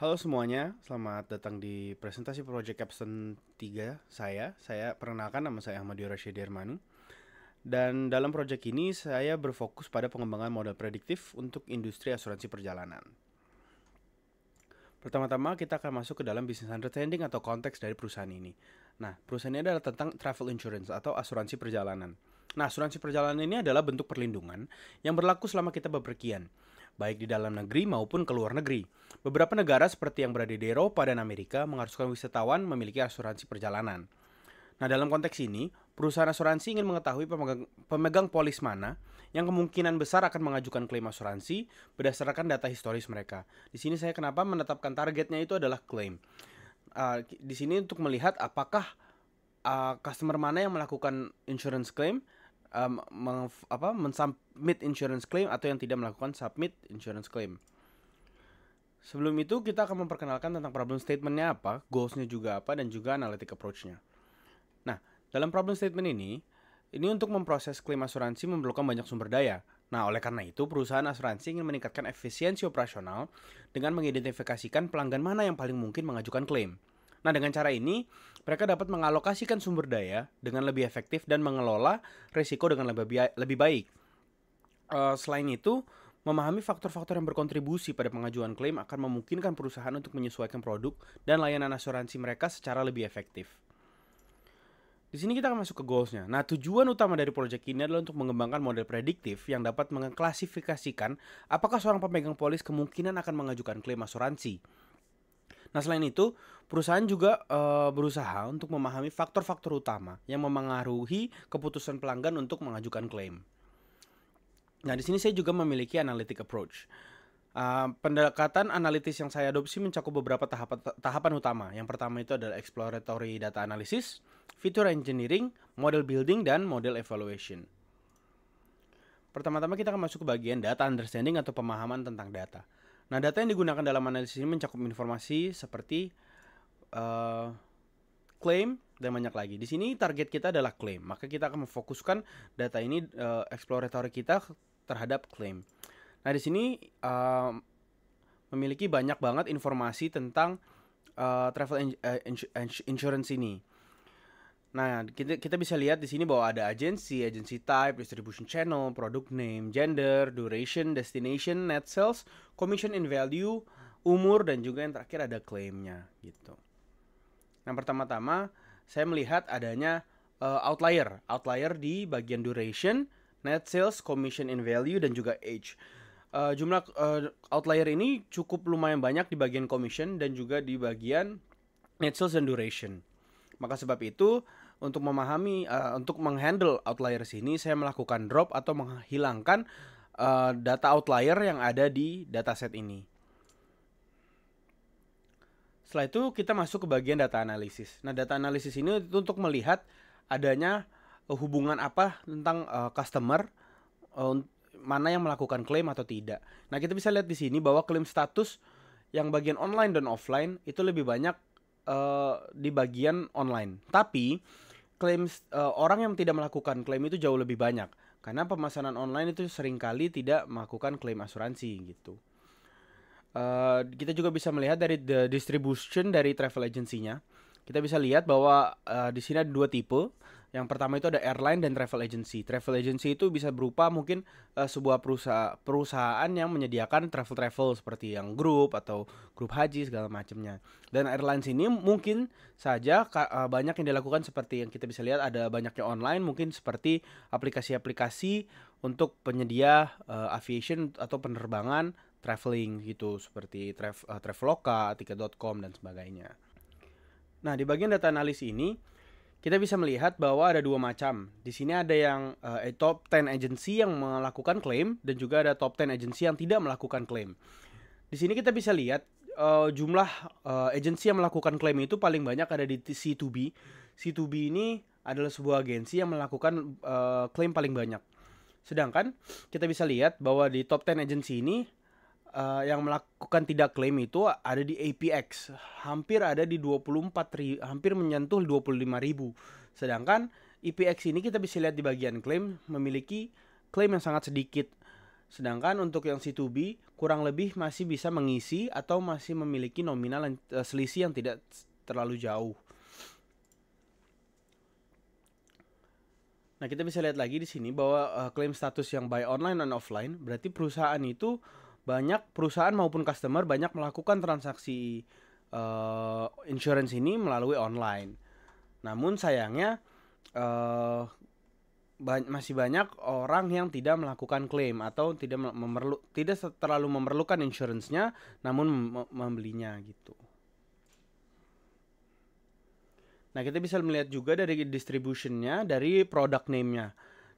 Halo semuanya, selamat datang di presentasi Project Capstone 3 saya. Saya perkenalkan nama saya Ahmad Yura Dermanu. Dan dalam project ini saya berfokus pada pengembangan model prediktif untuk industri asuransi perjalanan. Pertama-tama kita akan masuk ke dalam business understanding atau konteks dari perusahaan ini. Nah, perusahaan ini adalah tentang travel insurance atau asuransi perjalanan. Nah, asuransi perjalanan ini adalah bentuk perlindungan yang berlaku selama kita bepergian baik di dalam negeri maupun ke luar negeri. Beberapa negara seperti yang berada di Eropa dan Amerika mengharuskan wisatawan memiliki asuransi perjalanan. Nah, dalam konteks ini, perusahaan asuransi ingin mengetahui pemegang, pemegang polis mana yang kemungkinan besar akan mengajukan klaim asuransi berdasarkan data historis mereka. Di sini saya kenapa menetapkan targetnya itu adalah klaim. Uh, di sini untuk melihat apakah uh, customer mana yang melakukan insurance claim um, apa mensubmit insurance claim atau yang tidak melakukan submit insurance claim. Sebelum itu kita akan memperkenalkan tentang problem statementnya apa, goalsnya juga apa, dan juga analytic approachnya. Nah, dalam problem statement ini, ini untuk memproses klaim asuransi memerlukan banyak sumber daya. Nah, oleh karena itu, perusahaan asuransi ingin meningkatkan efisiensi operasional dengan mengidentifikasikan pelanggan mana yang paling mungkin mengajukan klaim. Nah, dengan cara ini, mereka dapat mengalokasikan sumber daya dengan lebih efektif dan mengelola risiko dengan lebih lebih baik. Eh, selain itu, memahami faktor-faktor yang berkontribusi pada pengajuan klaim akan memungkinkan perusahaan untuk menyesuaikan produk dan layanan asuransi mereka secara lebih efektif. Di sini kita akan masuk ke goalsnya. Nah, tujuan utama dari proyek ini adalah untuk mengembangkan model prediktif yang dapat mengklasifikasikan apakah seorang pemegang polis kemungkinan akan mengajukan klaim asuransi. Nah selain itu perusahaan juga uh, berusaha untuk memahami faktor-faktor utama yang memengaruhi keputusan pelanggan untuk mengajukan klaim. Nah di sini saya juga memiliki analytic approach. Uh, pendekatan analitis yang saya adopsi mencakup beberapa tahapan, tahapan utama. Yang pertama itu adalah exploratory data analysis, feature engineering, model building, dan model evaluation. Pertama-tama kita akan masuk ke bagian data understanding atau pemahaman tentang data. Nah, data yang digunakan dalam analisis ini mencakup informasi seperti uh, claim dan banyak lagi. Di sini target kita adalah claim, maka kita akan memfokuskan data ini uh, eh, exploratory kita terhadap claim. Nah, di sini uh, memiliki banyak banget informasi tentang uh, travel in uh, insurance ini. Nah, kita, kita bisa lihat di sini bahwa ada agency, agency type, distribution channel, product name, gender, duration, destination, net sales, commission in value, umur, dan juga yang terakhir ada claimnya gitu. Nah, pertama-tama saya melihat adanya uh, outlier, outlier di bagian duration, net sales, commission in value, dan juga age. Uh, jumlah uh, outlier ini cukup lumayan banyak di bagian commission dan juga di bagian net sales and duration. Maka sebab itu untuk memahami uh, untuk menghandle outliers sini saya melakukan drop atau menghilangkan uh, data outlier yang ada di dataset ini. Setelah itu kita masuk ke bagian data analisis. Nah, data analisis ini untuk melihat adanya eh, hubungan apa tentang uh, customer uh, mana yang melakukan klaim atau tidak. Nah, kita bisa lihat di sini bahwa klaim status yang bagian online dan offline itu lebih banyak uh, di bagian online. Tapi klaim uh, orang yang tidak melakukan klaim itu jauh lebih banyak karena pemesanan online itu seringkali tidak melakukan klaim asuransi gitu. Uh, kita juga bisa melihat dari the distribution dari travel agency-nya. Kita bisa lihat bahwa uh, di sini ada dua tipe. Yang pertama itu ada airline dan travel agency. Travel agency itu bisa berupa mungkin uh, sebuah perusahaan perusahaan yang menyediakan travel-travel seperti yang grup atau grup haji segala macamnya. Dan airline ini mungkin saja uh, banyak yang dilakukan seperti yang kita bisa lihat ada banyaknya online, mungkin seperti aplikasi-aplikasi untuk penyedia uh, aviation atau penerbangan traveling gitu seperti trav, uh, Traveloka, tiket.com dan sebagainya. Nah, di bagian data analis ini kita bisa melihat bahwa ada dua macam. Di sini ada yang uh, top 10 agency yang melakukan klaim dan juga ada top 10 agency yang tidak melakukan klaim. Di sini kita bisa lihat uh, jumlah uh, agency yang melakukan klaim itu paling banyak ada di C2B. C2B ini adalah sebuah agensi yang melakukan uh, paling banyak. Sedangkan kita bisa lihat bahwa di top 10 agency ini uh, yang melakukan tidak klaim itu ada di APX hampir ada di 24 ribu, hampir menyentuh 25 ribu sedangkan IPX ini kita bisa lihat di bagian klaim memiliki klaim yang sangat sedikit sedangkan untuk yang C2B kurang lebih masih bisa mengisi atau masih memiliki nominal eh, selisih yang tidak terlalu jauh Nah, kita bisa lihat lagi di sini bahwa uh, klaim status yang buy online dan offline berarti perusahaan itu banyak perusahaan maupun customer banyak melakukan transaksi uh, insurance ini melalui online. Namun sayangnya uh, ba masih banyak orang yang tidak melakukan klaim atau tidak memerlu tidak terlalu memerlukan insurance-nya namun membelinya gitu. Nah, kita bisa melihat juga dari distribution-nya dari product name-nya.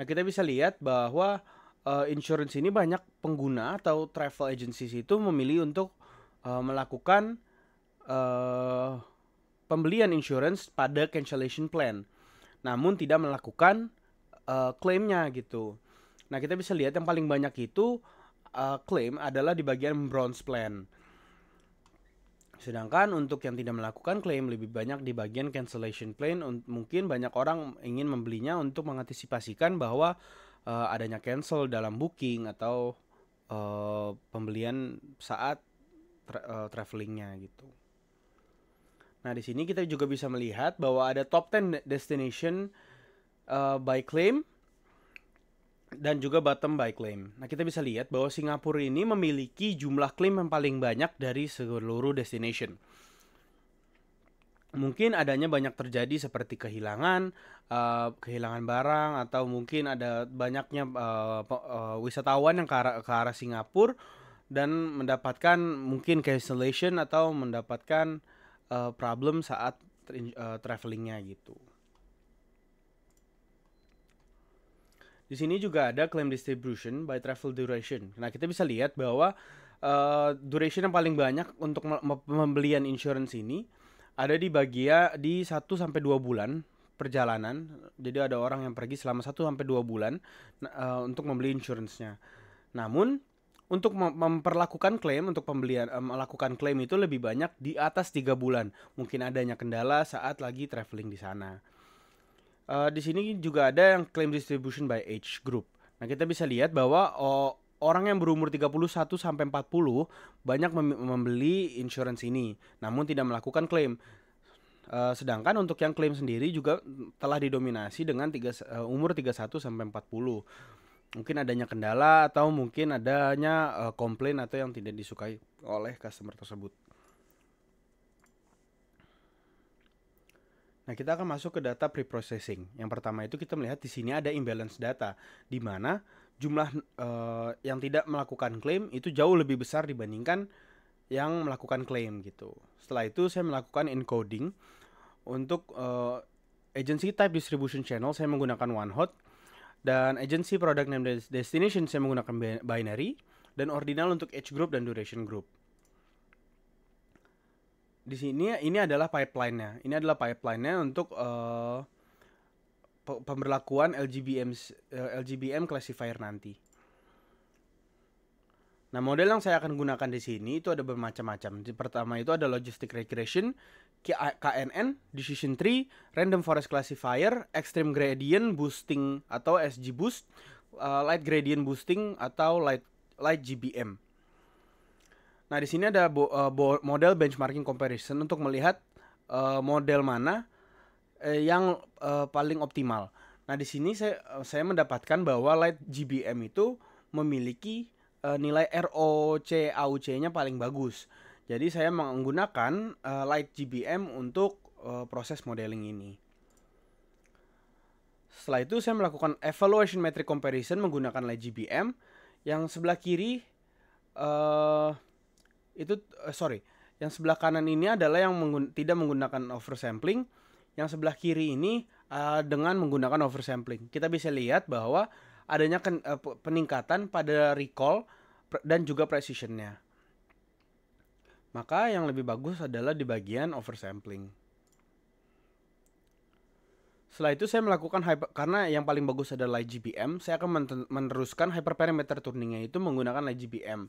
Nah, kita bisa lihat bahwa uh, insurance ini banyak pengguna atau travel agencies itu memilih untuk uh, melakukan uh, pembelian insurance pada cancellation plan, namun tidak melakukan uh, gitu. Nah kita bisa lihat yang paling banyak itu uh, adalah di bagian bronze plan. Sedangkan untuk yang tidak melakukan klaim lebih banyak di bagian cancellation plan mungkin banyak orang ingin membelinya untuk mengantisipasikan bahwa uh, adanya cancel dalam booking atau uh, pembelian saat tra uh, travelingnya gitu. Nah di sini kita juga bisa melihat bahwa ada top 10 destination uh, by claim dan juga bottom by claim. Nah, kita bisa lihat bahwa Singapura ini memiliki jumlah claim yang paling banyak dari seluruh destination mungkin adanya banyak terjadi seperti kehilangan uh, kehilangan barang atau mungkin ada banyaknya uh, uh, wisatawan yang ke arah, ke arah Singapura dan mendapatkan mungkin cancellation atau mendapatkan uh, problem saat uh, travelingnya gitu. Di sini juga ada claim distribution by travel duration. Nah kita bisa lihat bahwa uh, duration yang paling banyak untuk pembelian insurance ini ada di bagian di 1 sampai 2 bulan perjalanan. Jadi ada orang yang pergi selama 1 sampai 2 bulan uh, untuk membeli insurance-nya. Namun untuk mem memperlakukan klaim untuk pembelian uh, melakukan klaim itu lebih banyak di atas 3 bulan. Mungkin adanya kendala saat lagi traveling di sana. Uh, di sini juga ada yang claim distribution by age group. Nah, kita bisa lihat bahwa oh, orang yang berumur 31 sampai 40 banyak mem membeli insurance ini namun tidak melakukan klaim. Uh, sedangkan untuk yang klaim sendiri juga telah didominasi dengan tiga, uh, umur 31 sampai 40. Mungkin adanya kendala atau mungkin adanya uh, komplain atau yang tidak disukai oleh customer tersebut. Nah, kita akan masuk ke data preprocessing. Yang pertama itu kita melihat di sini ada imbalance data di mana jumlah uh, yang tidak melakukan klaim itu jauh lebih besar dibandingkan yang melakukan klaim gitu. Setelah itu saya melakukan encoding untuk uh, agency type distribution channel saya menggunakan one hot dan agency product name destination saya menggunakan binary dan ordinal untuk age group dan duration group. Di sini ini adalah pipeline-nya. Ini adalah pipeline-nya untuk uh, pemberlakuan LGBM eh, LGBM classifier nanti. Nah, model yang saya akan gunakan di sini itu ada bermacam-macam. Pertama itu ada logistic regression, KNN, decision tree, random forest classifier, extreme gradient boosting atau SG boost, eh, light gradient boosting atau light light GBM. Nah, di sini ada eh, model benchmarking comparison untuk melihat model mana eh, yang eh, paling optimal. Nah, di sini saya saya mendapatkan bahwa light GBM itu memiliki eh, nilai ROC AUC-nya paling bagus. Jadi saya menggunakan eh, light GBM untuk eh, proses modeling ini. Setelah itu saya melakukan evaluation metric comparison menggunakan light GBM yang sebelah kiri uh, itu uh, sorry yang sebelah kanan ini adalah yang menggun tidak menggunakan oversampling yang sebelah kiri ini uh, dengan menggunakan oversampling. Kita bisa lihat bahwa adanya ken, uh, peningkatan pada recall dan juga precisionnya. Maka yang lebih bagus adalah di bagian oversampling. Setelah itu saya melakukan hyper, karena yang paling bagus adalah gbm saya akan meneruskan hyperparameter tuningnya itu menggunakan gbm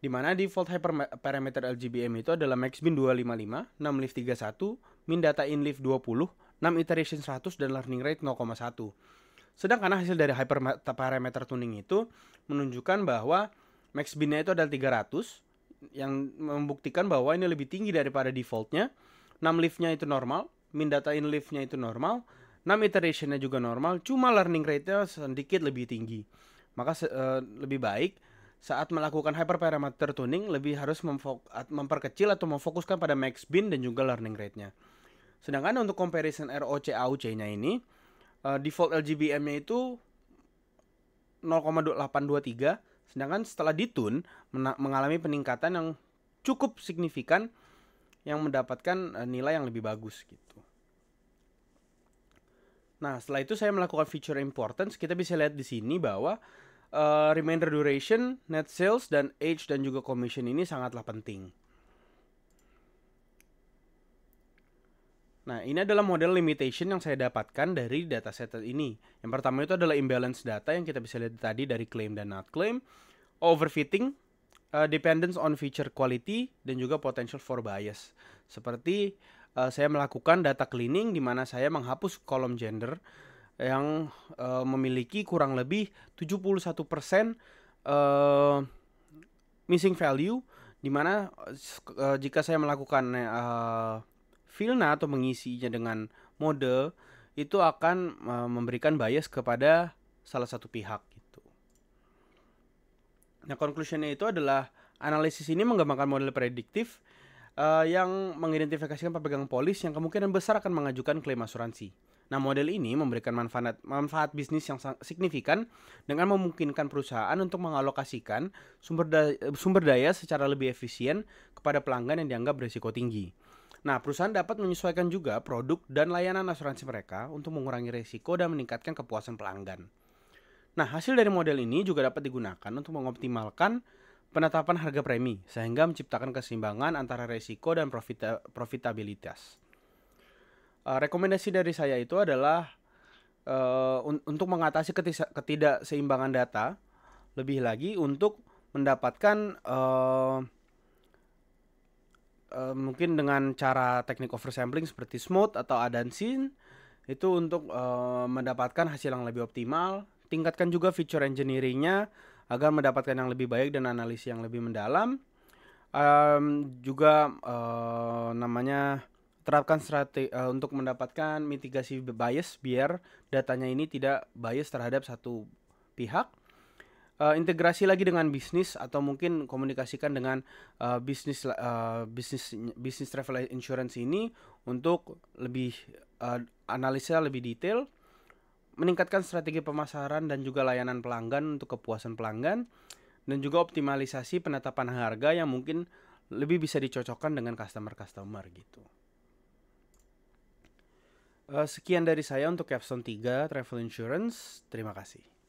di mana default hyperparameter LGBM itu adalah maxbin 255, 6leaf 31, min data lift 20, 6 iteration 100 dan learning rate 0,1. Sedangkan hasil dari hyperparameter tuning itu menunjukkan bahwa maxbinnya itu adalah 300 yang membuktikan bahwa ini lebih tinggi daripada defaultnya. 6 leafnya itu normal, min data liftnya itu normal, 6 iterationnya juga normal, cuma learning rate-nya sedikit lebih tinggi. Maka uh, lebih baik saat melakukan hyperparameter tuning lebih harus memperkecil atau memfokuskan pada max bin dan juga learning rate-nya. Sedangkan untuk comparison ROC AUC-nya ini eh, default LGBM-nya itu 0,823 sedangkan setelah ditun mengalami peningkatan yang cukup signifikan yang mendapatkan eh, nilai yang lebih bagus gitu. Nah, setelah itu saya melakukan feature importance, kita bisa lihat di sini bahwa uh, remainder duration, net sales, dan age dan juga commission ini sangatlah penting. Nah, ini adalah model limitation yang saya dapatkan dari data dataset ini. Yang pertama itu adalah imbalance data yang kita bisa lihat tadi dari claim dan not claim, overfitting, uh, dependence on feature quality, dan juga potential for bias. Seperti uh, saya melakukan data cleaning di mana saya menghapus kolom gender yang uh, memiliki kurang lebih 71% uh, eh, missing value dimana uh, eh, jika saya melakukan uh, filna atau mengisinya dengan mode itu akan uh, memberikan bias kepada salah satu pihak gitu. Nah, conclusionnya itu adalah analisis ini menggambarkan model prediktif uh, yang mengidentifikasikan pemegang polis yang kemungkinan besar akan mengajukan klaim asuransi. Nah, model ini memberikan manfaat manfaat bisnis yang signifikan dengan memungkinkan perusahaan untuk mengalokasikan sumber daya, sumber daya secara lebih efisien kepada pelanggan yang dianggap berisiko tinggi. Nah, perusahaan dapat menyesuaikan juga produk dan layanan asuransi mereka untuk mengurangi risiko dan meningkatkan kepuasan pelanggan. Nah, hasil dari model ini juga dapat digunakan untuk mengoptimalkan penetapan harga premi sehingga menciptakan keseimbangan antara risiko dan profita profitabilitas. Eh, rekomendasi dari saya itu adalah uh, untuk mengatasi ketidakseimbangan data, lebih lagi untuk mendapatkan uh, uh, mungkin dengan cara teknik oversampling seperti smooth atau adansin itu untuk uh, mendapatkan hasil yang lebih optimal. Tingkatkan juga feature engineeringnya agar mendapatkan yang lebih baik dan analisis yang lebih mendalam. Um, juga uh, namanya terapkan strategi uh, eh, untuk mendapatkan mitigasi bias biar datanya ini tidak bias terhadap satu pihak. Uh, integrasi lagi dengan bisnis atau mungkin komunikasikan dengan uh, bisnis uh, bisnis bisnis travel insurance ini untuk lebih uh, analisa lebih detail, meningkatkan strategi pemasaran dan juga layanan pelanggan untuk kepuasan pelanggan dan juga optimalisasi penetapan harga yang mungkin lebih bisa dicocokkan dengan customer-customer gitu. Eh, sekian dari saya untuk Capstone 3 Travel Insurance. Terima kasih.